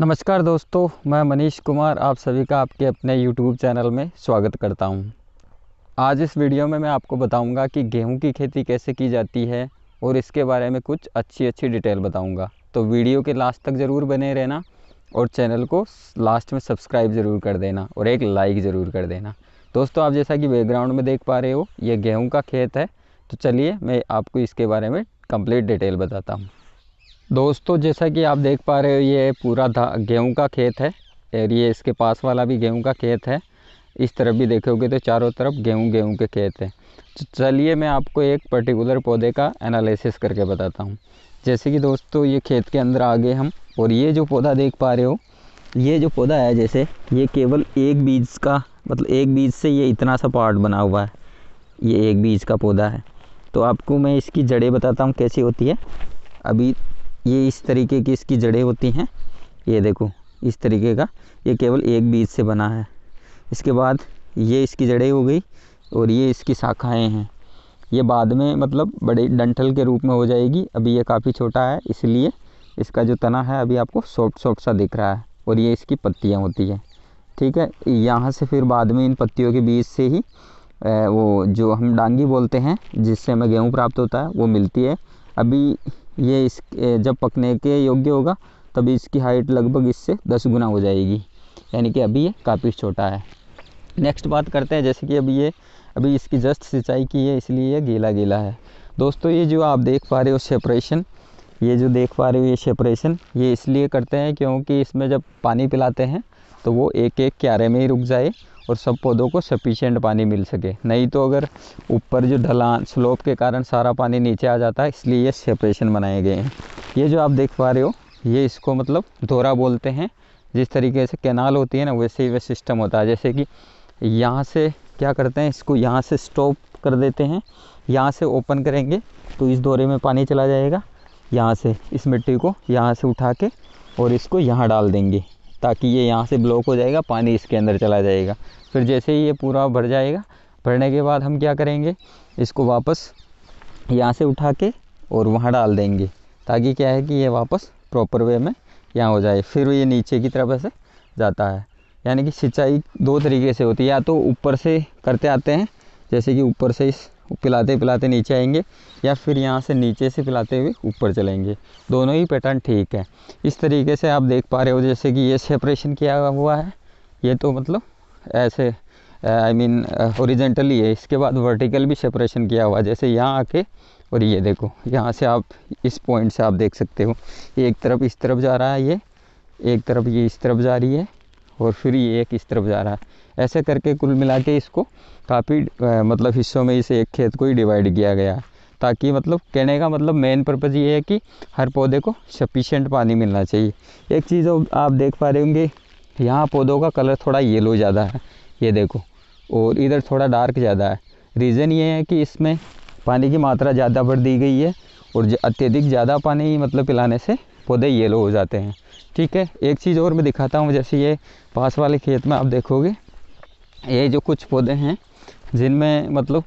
नमस्कार दोस्तों मैं मनीष कुमार आप सभी का आपके अपने यूट्यूब चैनल में स्वागत करता हूं। आज इस वीडियो में मैं आपको बताऊंगा कि गेहूं की खेती कैसे की जाती है और इसके बारे में कुछ अच्छी अच्छी डिटेल बताऊंगा। तो वीडियो के लास्ट तक ज़रूर बने रहना और चैनल को लास्ट में सब्सक्राइब ज़रूर कर देना और एक लाइक ज़रूर कर देना दोस्तों आप जैसा कि बैकग्राउंड में देख पा रहे हो ये गेहूँ का खेत है तो चलिए मैं आपको इसके बारे में कम्प्लीट डिटेल बताता हूँ दोस्तों जैसा कि आप देख पा रहे हो ये पूरा गेहूं का खेत है और ये इसके पास वाला भी गेहूं का खेत है इस तरफ भी देखोगे तो चारों तरफ गेहूं गेहूं के खेत है तो चलिए मैं आपको एक पर्टिकुलर पौधे का एनालिसिस करके बताता हूँ जैसे कि दोस्तों ये खेत के अंदर आ गए हम और ये जो पौधा देख पा रहे हो ये जो पौधा है जैसे ये केवल एक बीज का मतलब एक बीज से ये इतना सा पार्ट बना हुआ है ये एक बीज का पौधा है तो आपको मैं इसकी जड़ें बताता हूँ कैसी होती है अभी ये इस तरीके की इसकी जड़ें होती हैं ये देखो इस तरीके का ये केवल एक बीज से बना है इसके बाद ये इसकी जड़ें हो गई और ये इसकी शाखाएँ हैं ये बाद में मतलब बड़े डंठल के रूप में हो जाएगी अभी ये काफ़ी छोटा है इसलिए इसका जो तना है अभी आपको सॉफ्ट सॉफ्ट सा दिख रहा है और ये इसकी पत्तियाँ होती हैं ठीक है यहाँ से फिर बाद में इन पत्तियों के बीज से ही वो जो हम डांगी बोलते हैं जिससे हमें गेहूँ प्राप्त होता है वो मिलती है अभी ये इस जब पकने के योग्य होगा तभी इसकी हाइट लगभग इससे दस गुना हो जाएगी यानी कि अभी ये काफ़ी छोटा है नेक्स्ट बात करते हैं जैसे कि अभी ये अभी इसकी जस्ट सिंचाई की है इसलिए ये गीला गीला है दोस्तों ये जो आप देख पा रहे हो सेपरेशन ये जो देख पा रहे हो ये सेपरेशन ये इसलिए करते हैं क्योंकि इसमें जब पानी पिलाते हैं तो वो एक एक क्यारे में ही रुक जाए और सब पौधों को सफिशेंट पानी मिल सके नहीं तो अगर ऊपर जो ढलान स्लोप के कारण सारा पानी नीचे आ जाता है इसलिए ये सेपरेशन बनाए गए हैं ये जो आप देख पा रहे हो ये इसको मतलब धोरा बोलते हैं जिस तरीके से कैनाल होती है ना वैसे ही वह सिस्टम होता है जैसे कि यहाँ से क्या करते हैं इसको यहाँ से स्टॉप कर देते हैं यहाँ से ओपन करेंगे तो इस दौरे में पानी चला जाएगा यहाँ से इस मिट्टी को यहाँ से उठा के और इसको यहाँ डाल देंगे ताकि ये यहाँ से ब्लॉक हो जाएगा पानी इसके अंदर चला जाएगा फिर जैसे ही ये पूरा भर जाएगा भरने के बाद हम क्या करेंगे इसको वापस यहाँ से उठा के और वहाँ डाल देंगे ताकि क्या है कि ये वापस प्रॉपर वे में यहाँ हो जाए फिर ये नीचे की तरफ ऐसे जाता है यानी कि सिंचाई दो तरीके से होती है या तो ऊपर से करते आते हैं जैसे कि ऊपर से इस पिलाते पिलाते नीचे आएंगे या फिर यहाँ से नीचे से पिलाते हुए ऊपर चलेंगे दोनों ही पैटर्न ठीक है इस तरीके से आप देख पा रहे हो जैसे कि ये सेपरेशन किया हुआ है ये तो मतलब ऐसे आई मीन ओरिजेंटली है इसके बाद वर्टिकल भी सेपरेशन किया हुआ है जैसे यहाँ आके और ये देखो यहाँ से आप इस पॉइंट से आप देख सकते हो एक तरफ इस तरफ जा रहा है ये एक तरफ ये इस तरफ जा रही है और फिर ये एक इस तरफ जा रहा है ऐसे करके कुल मिला के इसको काफ़ी मतलब हिस्सों में इसे एक खेत को ही डिवाइड किया गया है ताकि मतलब कहने का मतलब मेन पर्पज़ ये है कि हर पौधे को सफिशेंट पानी मिलना चाहिए एक चीज़ आप देख पा रहे होंगे यहाँ पौधों का कलर थोड़ा येलो ज़्यादा है ये देखो और इधर थोड़ा डार्क ज़्यादा है रीज़न ये है कि इसमें पानी की मात्रा ज़्यादा बढ़ दी गई है और अत्यधिक ज़्यादा पानी मतलब पिलाने से पौधे येलो हो जाते हैं ठीक है एक चीज़ और मैं दिखाता हूँ जैसे ये पास वाले खेत में आप देखोगे ये जो कुछ पौधे हैं जिनमें मतलब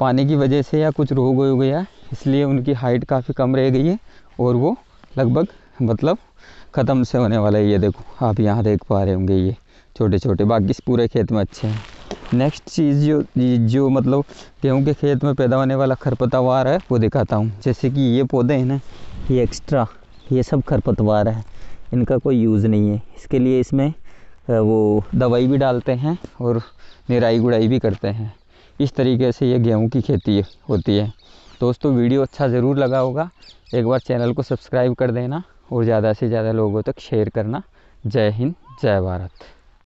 पानी की वजह से या कुछ रोग हो गया इसलिए उनकी हाइट काफ़ी कम रह गई है और वो लगभग मतलब ख़त्म से होने वाला है ये देखो आप यहाँ देख पा रहे होंगे ये छोटे छोटे बाकी इस पूरे खेत में अच्छे हैं नेक्स्ट चीज़ जो जो मतलब गेहूँ के खेत में पैदा होने वाला खरपतवार है वो दिखाता हूँ जैसे कि ये पौधे हैं ना ये एक्स्ट्रा ये सब खरपतवार है इनका कोई यूज़ नहीं है इसके लिए इसमें वो दवाई भी डालते हैं और निराई गुड़ाई भी करते हैं इस तरीके से ये गेहूं की खेती होती है दोस्तों वीडियो अच्छा ज़रूर लगा होगा एक बार चैनल को सब्सक्राइब कर देना और ज़्यादा से ज़्यादा लोगों तक शेयर करना जय हिंद जय भारत